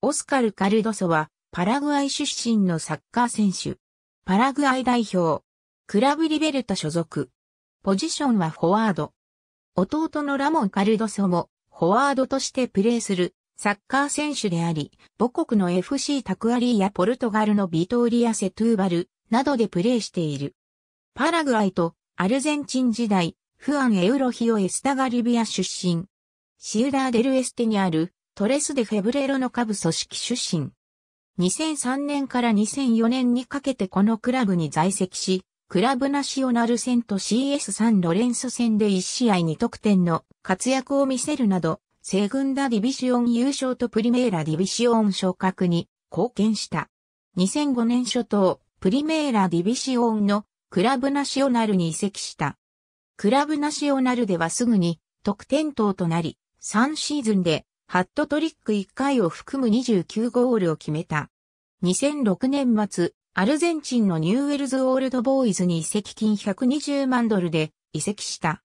オスカル・カルドソは、パラグアイ出身のサッカー選手。パラグアイ代表。クラブリベルタ所属。ポジションはフォワード。弟のラモン・カルドソも、フォワードとしてプレーする、サッカー選手であり、母国の FC タクアリーやポルトガルのビトーリア・セトゥーバル、などでプレーしている。パラグアイと、アルゼンチン時代、フアン・エウロヒオ・エスタガリビア出身。シウダーデルエステにあるトレス・デ・フェブレロの下部組織出身。2003年から2004年にかけてこのクラブに在籍し、クラブナショナル戦と CS 3ロレンス戦で1試合2得点の活躍を見せるなど、セグンダディビシオン優勝とプリメーラディビシオン昇格に貢献した。2005年初頭、プリメーラディビシオンのクラブナショナルに移籍した。クラブナショナルではすぐに得点等となり、3シーズンでハットトリック1回を含む29ゴールを決めた。2006年末、アルゼンチンのニューウェルズ・オールドボーイズに移籍金120万ドルで移籍した。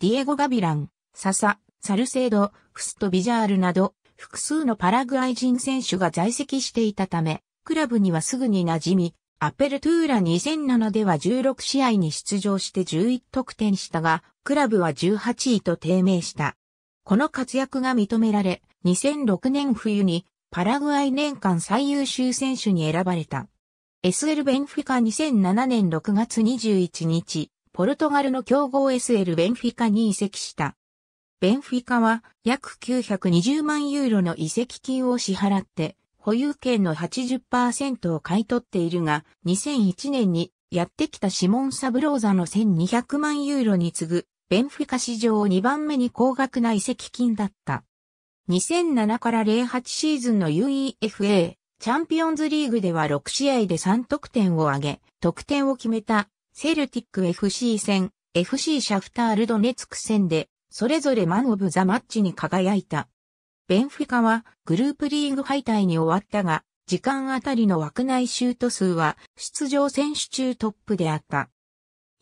ディエゴ・ガビラン、ササ、サルセード、フスト・ビジャールなど、複数のパラグアイ人選手が在籍していたため、クラブにはすぐに馴染み、アペルトゥーラ2007では16試合に出場して11得点したが、クラブは18位と低迷した。この活躍が認められ、2006年冬にパラグアイ年間最優秀選手に選ばれた。SL ベンフィカ2007年6月21日、ポルトガルの強豪 SL ベンフィカに移籍した。ベンフィカは約920万ユーロの移籍金を支払って保有権の80%を買い取っているが2001年にやってきたシモン・サブローザの1200万ユーロに次ぐベンフィカ史上2番目に高額な移籍金だった。2007から08シーズンの UEFA チャンピオンズリーグでは6試合で3得点を挙げ、得点を決めたセルティック FC 戦、FC シャフタールドネツク戦で、それぞれマンオブザマッチに輝いた。ベンフィカはグループリーグ敗退に終わったが、時間あたりの枠内シュート数は出場選手中トップであった。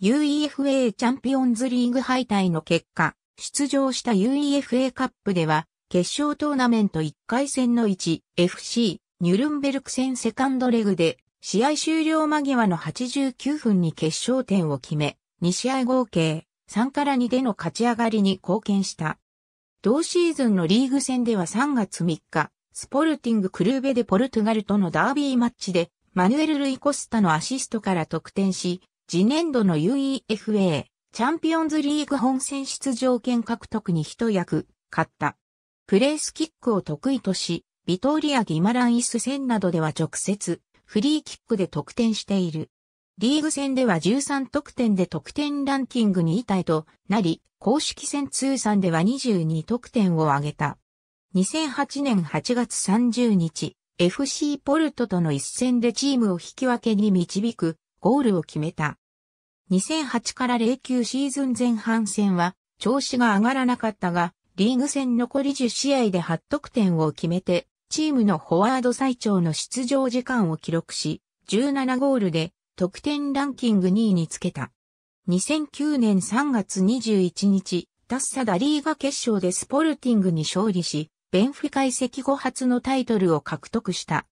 UEFA チャンピオンズリーグ敗退の結果、出場した UEFA カップでは、決勝トーナメント1回戦の1 FC ニュルンベルク戦セカンドレグで、試合終了間際の89分に決勝点を決め、2試合合計3から2での勝ち上がりに貢献した。同シーズンのリーグ戦では3月3日、スポルティングクルーベでポルトガルとのダービーマッチで、マヌエル・ルイ・コスタのアシストから得点し、次年度の UEFA チャンピオンズリーグ本戦出場権獲得に一役勝った。プレースキックを得意とし、ビトーリア・ギマランイス戦などでは直接フリーキックで得点している。リーグ戦では13得点で得点ランキング2位タイとなり、公式戦通算では22得点を挙げた。2008年8月30日、FC ポルトとの一戦でチームを引き分けに導くゴールを決めた。2008から09シーズン前半戦は調子が上がらなかったが、リーグ戦残り10試合で8得点を決めて、チームのフォワード最長の出場時間を記録し、17ゴールで得点ランキング2位につけた。2009年3月21日、タッサダリーガ決勝でスポルティングに勝利し、ベンフィカ移籍後初のタイトルを獲得した。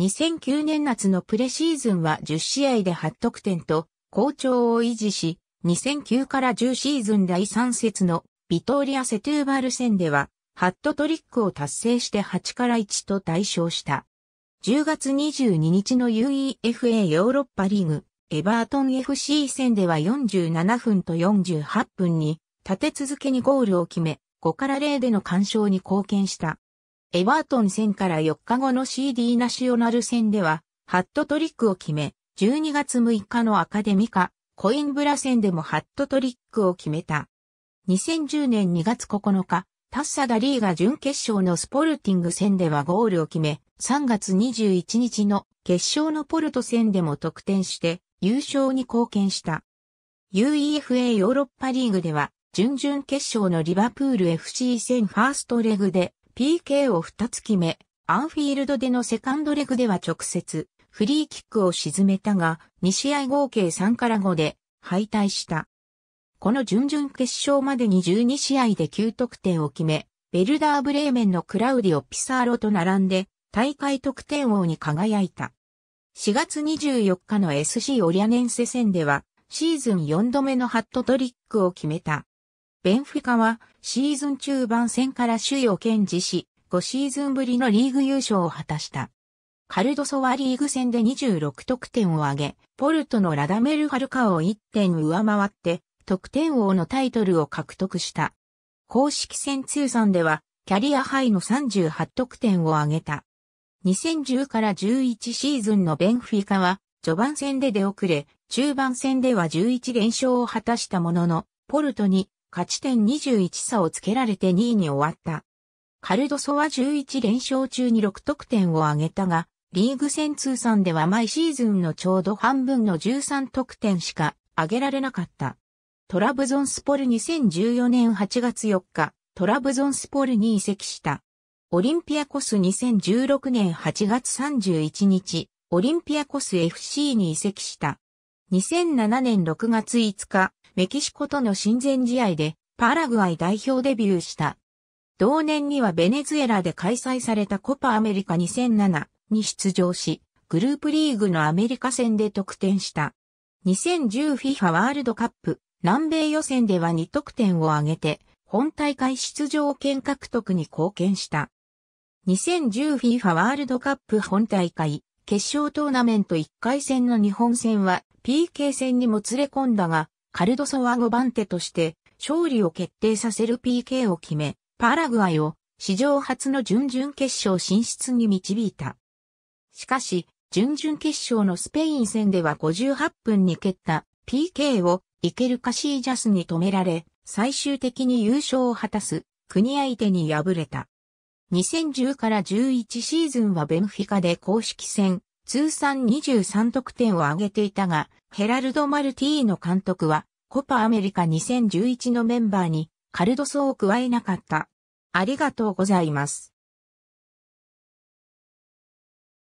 2009年夏のプレシーズンは10試合で8得点と、好調を維持し、2009から10シーズン第3節のビトーリア・セトゥーバル戦では、ハットトリックを達成して8から1と対象した。10月22日の UEFA ヨーロッパリーグ、エバートン FC 戦では47分と48分に、立て続けにゴールを決め、5から0での干渉に貢献した。エバートン戦から4日後の CD ナショナル戦では、ハットトリックを決め、12月6日のアカデミカ、コインブラ戦でもハットトリックを決めた。2010年2月9日、タッサダリーが準決勝のスポルティング戦ではゴールを決め、3月21日の決勝のポルト戦でも得点して優勝に貢献した。UEFA ヨーロッパリーグでは準々決勝のリバプール FC 戦ファーストレグで PK を2つ決め、アンフィールドでのセカンドレグでは直接、フリーキックを沈めたが、2試合合計3から5で敗退した。この準々決勝までに12試合で9得点を決め、ベルダーブレーメンのクラウディオ・ピサーロと並んで、大会得点王に輝いた。4月24日の SC オリアネンセ戦では、シーズン4度目のハットトリックを決めた。ベンフィカはシーズン中盤戦から首位を堅持し、5シーズンぶりのリーグ優勝を果たした。カルドソはリーグ戦で26得点を挙げ、ポルトのラダメル・ファルカを1点上回って、得点王のタイトルを獲得した。公式戦通算では、キャリアハイの38得点を挙げた。2010から11シーズンのベンフィカは、序盤戦で出遅れ、中盤戦では11連勝を果たしたものの、ポルトに勝ち点21差をつけられて2位に終わった。カルドソは11連勝中に6得点を挙げたが、リーグ戦通算では毎シーズンのちょうど半分の13得点しか挙げられなかった。トラブゾンスポル2014年8月4日、トラブゾンスポルに移籍した。オリンピアコス2016年8月31日、オリンピアコス FC に移籍した。2007年6月5日、メキシコとの親善試合でパラグアイ代表デビューした。同年にはベネズエラで開催されたコパアメリカ2007に出場し、グループリーグのアメリカ戦で得点した。2010FIFA ワールドカップ南米予選では2得点を挙げて、本大会出場権獲得に貢献した。2010FIFA ワールドカップ本大会決勝トーナメント1回戦の日本戦は PK 戦にも連れ込んだが、カルドソは5番手として勝利を決定させる PK を決め、パラグアイを史上初の準々決勝進出に導いた。しかし、準々決勝のスペイン戦では58分に蹴った PK をイケルカシージャスに止められ、最終的に優勝を果たす国相手に敗れた。2010から11シーズンはベンフィカで公式戦通算23得点を挙げていたが、ヘラルド・マルティーノ監督は、コパアメリカ2011のメンバーにカルドソを加えなかった。ありがとうございます。